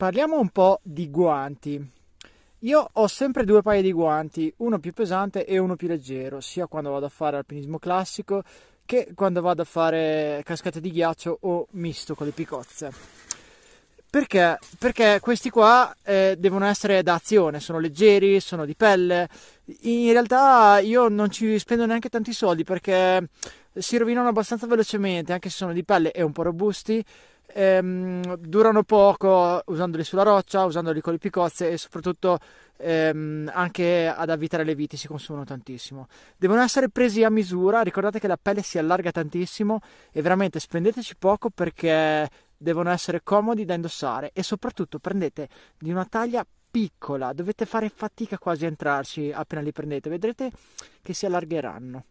Parliamo un po' di guanti. Io ho sempre due paia di guanti, uno più pesante e uno più leggero, sia quando vado a fare alpinismo classico che quando vado a fare cascate di ghiaccio o misto con le picozze. Perché? Perché questi qua eh, devono essere da azione, sono leggeri, sono di pelle. In realtà io non ci spendo neanche tanti soldi perché si rovinano abbastanza velocemente, anche se sono di pelle e un po' robusti, ehm, durano poco usandoli sulla roccia, usandoli con le picozze e soprattutto ehm, anche ad avvitare le viti si consumano tantissimo. Devono essere presi a misura, ricordate che la pelle si allarga tantissimo e veramente spendeteci poco perché devono essere comodi da indossare e soprattutto prendete di una taglia piccola, dovete fare fatica quasi a entrarci appena li prendete, vedrete che si allargheranno.